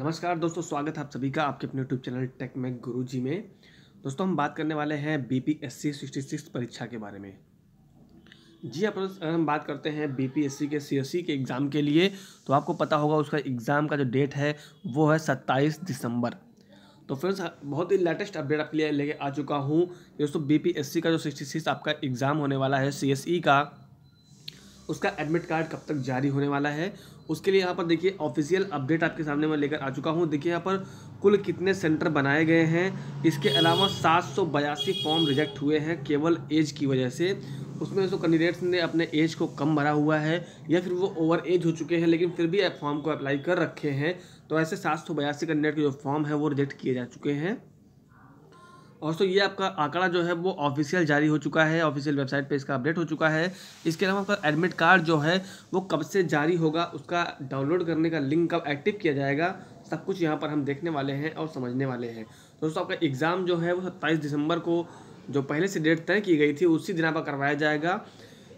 नमस्कार दोस्तों स्वागत है आप सभी का आपके अपने यूट्यूब चैनल टेक में गुरु जी में दोस्तों हम बात करने वाले हैं B P S C sixty six परीक्षा के बारे में जी आप हम बात करते हैं बी पी एस सी के सी एस सी के एग्ज़ाम के लिए तो आपको पता होगा उसका एग्ज़ाम का जो डेट है वो है सत्ताईस दिसंबर तो फ्रेंड्स बहुत ही लेटेस्ट अपडेट आपके लिए लेके आ चुका हूँ दोस्तों बी पी एस सी का जो सिक्सटी सिक्स आपका एग्ज़ाम होने वाला है सी एस ई का उसका एडमिट कार्ड कब तक जारी होने वाला है उसके लिए यहाँ पर देखिए ऑफिशियल अपडेट आपके सामने मैं लेकर आ चुका हूँ देखिए यहाँ पर कुल कितने सेंटर बनाए गए हैं इसके अलावा सात फॉर्म रिजेक्ट हुए हैं केवल एज की वजह से उसमें जो कैंडिडेट्स ने अपने एज को कम भरा हुआ है या फिर वो ओवर एज हो चुके हैं लेकिन फिर भी फॉर्म को अप्लाई कर रखे हैं तो ऐसे सात सौ बयासी कैंडिडेट के जो फॉर्म है वो रिजेक्ट किए जा चुके हैं और तो ये आपका आंकड़ा जो है वो ऑफिशियल जारी हो चुका है ऑफिशियल वेबसाइट पे इसका अपडेट हो चुका है इसके अलावा आपका एडमिट कार्ड जो है वो कब से जारी होगा उसका डाउनलोड करने का लिंक कब एक्टिव किया जाएगा सब कुछ यहाँ पर हम देखने वाले हैं और समझने वाले हैं दोस्तों आपका एग्ज़ाम जो है वो सत्ताईस दिसंबर को जो पहले से डेट तय की गई थी उसी दिन आपका करवाया जाएगा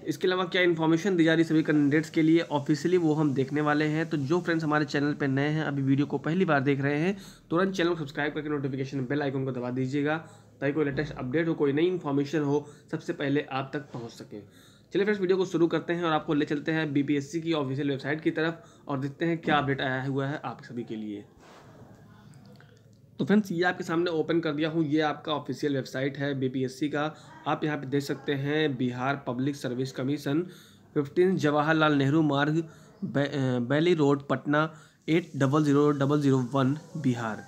इसके अलावा क्या इन्फॉर्मेशन दी जा रही सभी कैंडिडेट्स के लिए ऑफिशियली वो हम देखने वाले हैं तो जो फ्रेंड्स हमारे चैनल पर नए हैं अभी वीडियो को पहली बार देख रहे हैं तुरंत चैनल को सब्सक्राइब करके नोटिफिकेशन बेल आइकन को दबा दीजिएगा ताकि कोई लेटेस्ट अपडेट हो कोई नई इन्फॉर्मेशन हो सबसे पहले आप तक पहुँच सके चलिए फ्रेंड्स वीडियो को शुरू करते हैं और आपको ले चलते हैं बी की ऑफिशियल वेबसाइट की तरफ और देखते हैं क्या अपडेट आया हुआ है आप सभी के लिए तो फ्रेंड्स ये आपके सामने ओपन कर दिया हूँ ये आपका ऑफिशियल वेबसाइट है बीपीएससी का आप यहाँ पे देख सकते हैं Bihar public service commission fifteen Jawaharlal Nehru Marg Bailey बे, road Patna eight double zero double zero one Bihar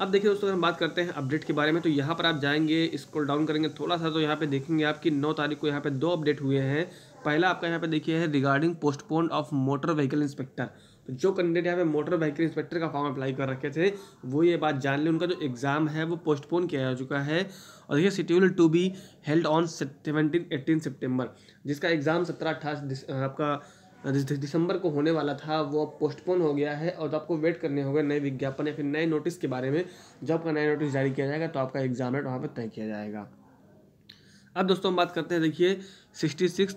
अब देखिए दोस्तों अगर हम बात करते हैं अपडेट के बारे में तो यहाँ पर आप जाएंगे स्क्रॉल डाउन करेंगे थोड़ा सा तो यहाँ पे देखेंगे आपकी नौ तारीख को यहाँ पे दो अपडेट हुए हैं पहला आपका यहाँ पे देखिए है regarding postpone of motor vehicle inspector तो जो कैंडिडेट यहाँ पे मोटर व्हीकल इंस्पेक्टर का फॉर्म अप्लाई कर रखे थे वो ये बात जान ली उनका जो एग्ज़ाम है वो पोस्टपोन किया जा चुका है और देखिए schedule to be held on seventeen eighteen September जिसका एग्ज़ाम सत्रह अट्ठाईस आपका दिसंबर को होने वाला था वो अब पोस्टपोन हो गया है और तो आपको वेट करने होगा नए विज्ञापन या फिर नए नोटिस के बारे में जब आपका नया नोटिस जारी किया जाएगा तो आपका एग्जाम डेट तो वहाँ पर तय किया जाएगा अब दोस्तों हम बात करते हैं देखिए sixty six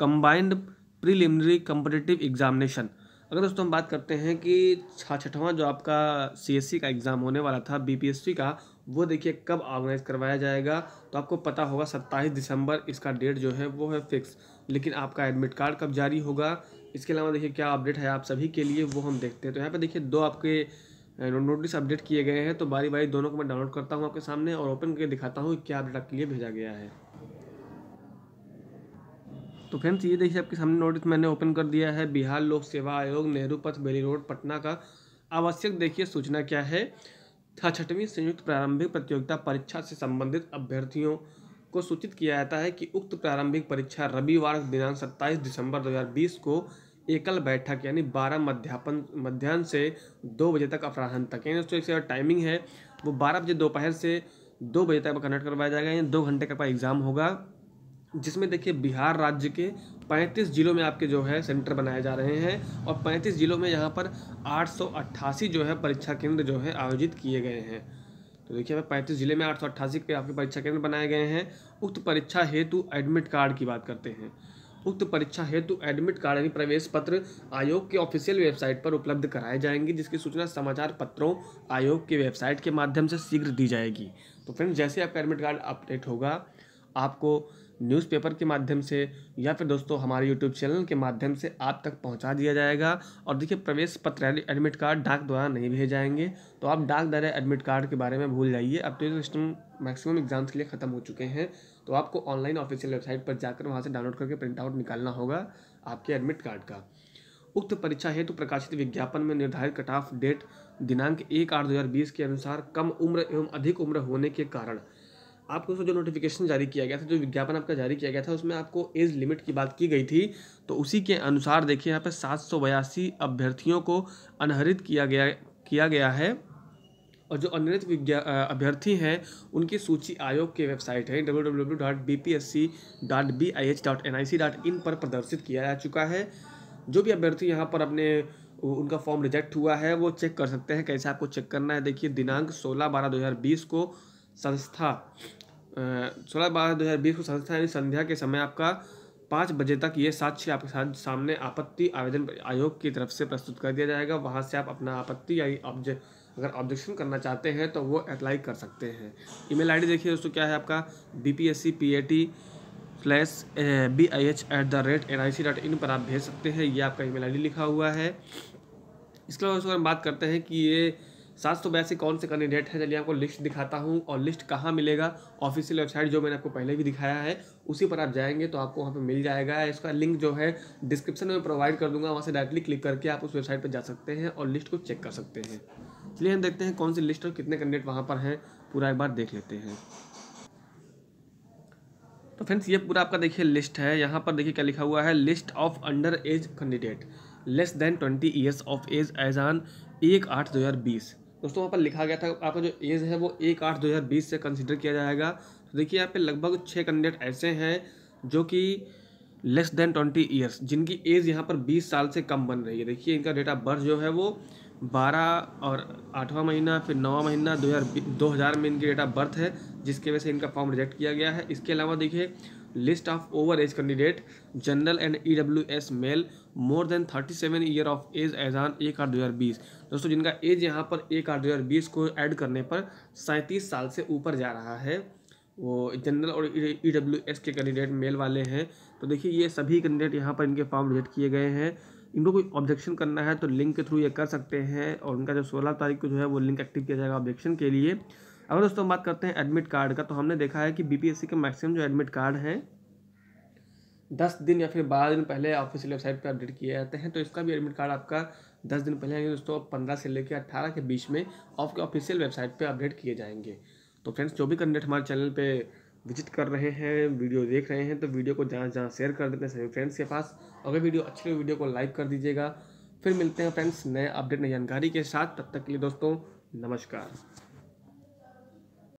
combined preliminary competitive examination अगर दोस्तों हम बात करते हैं कि छठवा जो आपका सीएससी e का एग्ज़ाम होने वाला था बीपीएससी का वो देखिए कब ऑर्गेनाइज करवाया जाएगा तो आपको पता होगा सत्ताईस दिसंबर इसका डेट जो है वो है फिक्स लेकिन आपका एडमिट कार्ड कब जारी होगा इसके अलावा देखिए क्या अपडेट है आप सभी के लिए वो हम देखते हैं तो यहाँ पर देखिए दो आपके नोटिस अपडेट किए गए हैं तो बारी बारी दोनों को मैं डाउनलोड करता हूँ आपके सामने और ओपन करके दिखाता हूँ क्या अपडेट आपके लिए भेजा गया है तो फ्रेंड्स ये देखिए आपके सामने नोटिस मैंने ओपन कर दिया है बिहार लोक सेवा आयोग नेहरू पथ बेली रोड पटना का आवश्यक देखिए सूचना क्या है छठवीं संयुक्त प्रारंभिक प्रतियोगिता परीक्षा से संबंधित अभ्यर्थियों को सूचित किया जाता है कि उक्त प्रारंभिक परीक्षा रविवार दिनांक सत्ताईस दिसंबर दो को एकल बैठक यानी 12 मध्यापन मध्यान्ह से दो बजे तक अपराहन तक यानी दोस्तों इसका टाइमिंग है वो 12 बजे दोपहर से दो बजे तक कंडक्ट करवाया जाएगा यानी दो घंटे का एग्ज़ाम होगा जिसमें देखिए बिहार राज्य के 35 जिलों में आपके जो है सेंटर बनाए जा रहे हैं और 35 जिलों में यहाँ पर आठ जो है परीक्षा केंद्र जो है आयोजित किए गए हैं तो देखिए अब पैंतीस जिले में आठ सौ अट्ठासी के आपके परीक्षा केंद्र बनाए गए हैं उक्त परीक्षा हेतु एडमिट कार्ड की बात करते हैं उक्त परीक्षा हेतु एडमिट कार्ड यानी प्रवेश पत्र आयोग के ऑफिशियल वेबसाइट पर उपलब्ध कराए जाएंगे जिसकी सूचना समाचार पत्रों आयोग के वेबसाइट के माध्यम से शीघ्र दी जाएगी तो फ्रेंड्स जैसे आपका एडमिट कार्ड अपडेट होगा आपको न्यूज़पेपर के माध्यम से या फिर दोस्तों हमारे यूट्यूब चैनल के माध्यम से आप तक पहुंचा दिया जाएगा और देखिए प्रवेश पत्र एडमिट कार्ड डाक द्वारा नहीं भेजे जाएंगे तो आप डाक द्वारा एडमिट कार्ड के बारे में भूल जाइए अब तो ये सिस्टम मैक्सिमम एग्जाम्स के लिए ख़त्म हो चुके हैं तो आपको ऑनलाइन ऑफिशियल वेबसाइट पर जाकर वहाँ से डाउनलोड करके प्रिंट आउट निकालना होगा आपके एडमिट कार्ड का उक्त परीक्षा हेतु तो प्रकाशित विज्ञापन में निर्धारित कट ऑफ डेट दिनांक एक आठ दो के अनुसार कम उम्र एवं अधिक उम्र होने के कारण आपको उसमें जो नोटिफिकेशन जारी किया गया था जो विज्ञापन आपका जारी किया गया था उसमें आपको एज लिमिट की बात की गई थी तो उसी के अनुसार देखिए यहाँ पर सात अभ्यर्थियों को अनहरित किया गया किया गया है और जो अनहरित विज्ञा अभ्यर्थी हैं उनकी सूची आयोग की वेबसाइट है W dot B P S C dot B I H dot N I C dot in पर प्रदर्शित किया जा चुका है जो भी अभ्यर्थी यहाँ पर अपने उनका फॉर्म रिजेक्ट हुआ है वो चेक कर सकते हैं कैसे आपको चेक करना है देखिए दिनांक सोलह बारह दो हज़ार बीस को संस्था सोलह बारह दो हज़ार बीस को संस्था यानी संध्या के समय आपका पाँच बजे तक ये साक्ष्य आपके साथ सामने आपत्ति आवेदन आयोग की तरफ से प्रस्तुत कर दिया जाएगा वहाँ से आप अपना आपत्ति यानी ऑब्जे अगर ऑब्जेक्शन करना चाहते हैं तो वो अप्लाई कर सकते हैं ईमेल आईडी देखिए दोस्तों क्या है आपका B P S C P A T slash B I H at the rate N I C dot in पर आप भेज सकते हैं ये आपका ईमेल आईडी लिखा हुआ है इसके अलावा दोस्तों हम बात करते हैं कि ये सात तो सौ बयासी कौन से कैंडिडेट हैं चलिए आपको लिस्ट दिखाता हूँ और लिस्ट कहाँ मिलेगा ऑफिशियल वेबसाइट जो मैंने आपको पहले भी दिखाया है उसी पर आप जाएंगे तो आपको वहाँ पे मिल जाएगा इसका लिंक जो है डिस्क्रिप्शन में प्रोवाइड कर दूंगा वहाँ से डायरेक्टली क्लिक करके आप उस वेबसाइट पर जा सकते हैं और लिस्ट को चेक कर सकते हैं चलिए हम देखते हैं कौन सी लिस्ट और कितने कैंडिडेट वहाँ पर हैं पूरा एक बार देख लेते हैं तो फ्रेंड्स ये पूरा आपका देखिए लिस्ट है यहाँ पर देखिए क्या लिखा हुआ है list of under age candidate less than twenty years of age age on एक आठ दो हज़ार बीस दोस्तों वहाँ पर लिखा गया था आपका जो एज है वो एक आठ दो हज़ार बीस से कंसिडर किया जाएगा तो देखिए यहाँ पे लगभग छः कैंडिडेट ऐसे हैं जो कि लेस देन ट्वेंटी ईयर्स जिनकी एज यहाँ पर बीस साल से कम बन रही है देखिए इनका डेट ऑफ बर्थ जो है वो बारह और आठवां महीना फिर नवा महीना दो हज़ार दो हज़ार में इनकी डेट ऑफ बर्थ है जिसके वजह से इनका फॉर्म रिजेक्ट किया गया है इसके अलावा देखिए list of over age candidate general and E W S male more than thirty seven year of age age on एक आठ दो हज़ार बीस दोस्तों जिनका एज यहाँ पर एक आठ दो हज़ार बीस को ऐड करने पर सैंतीस साल से ऊपर जा रहा है वो जनरल और ई डब्ल्यू एस के कैंडिडेट मेल वाले हैं तो देखिए ये सभी कैंडिडेट यहाँ पर इनके फॉर्म रिजेक्ट किए गए हैं इनको कोई ऑब्जेक्शन करना है तो लिंक के थ्रू ये कर सकते हैं और उनका जो सोलह तारीख को जो है वो लिंक एक्टिव किया जाएगा ऑब्जेक्शन के लिए अगर दोस्तों बात करते हैं एडमिट कार्ड का तो हमने देखा है कि बीपीएससी के मैक्सिमम जो एडमिट कार्ड हैं दस दिन या फिर बारह दिन पहले ऑफिशियल वेबसाइट पर अपडेट किए जाते हैं तो इसका भी एडमिट कार्ड आपका दस दिन पहले यानी दोस्तों पंद्रह से लेकर अट्ठारह के बीच में आपके ऑफिशियल वेबसाइट पर अपडेट किए जाएंगे तो फ्रेंड्स जो भी कैंडिडेट हमारे चैनल पर विजिट कर रहे हैं वीडियो देख रहे हैं तो वीडियो को जहाँ जहाँ शेयर कर देते हैं सभी फ्रेंड्स के पास अगर वीडियो अच्छी लगे वीडियो तो को लाइक कर दीजिएगा फिर मिलते हैं फ्रेंड्स नए अपडेट नई जानकारी के साथ तब तक के लिए दोस्तों नमस्कार